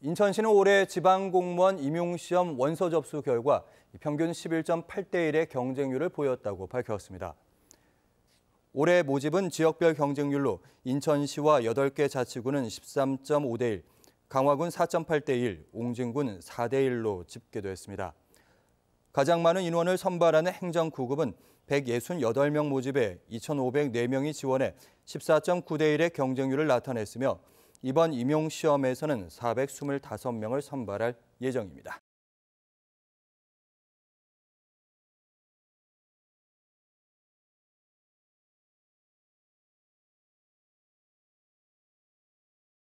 인천시는 올해 지방공무원 임용시험 원서 접수 결과 평균 11.8대 1의 경쟁률을 보였다고 밝혔습니다. 올해 모집은 지역별 경쟁률로 인천시와 8개 자치구는 13.5대 1, 강화군 4.8대 1, 옹진군 4대 1로 집계됐습니다. 가장 많은 인원을 선발하는 행정구급은 168명 모집에 2,504명이 지원해 14.9대 1의 경쟁률을 나타냈으며 이번 임용시험에서는 425명을 선발할 예정입니다.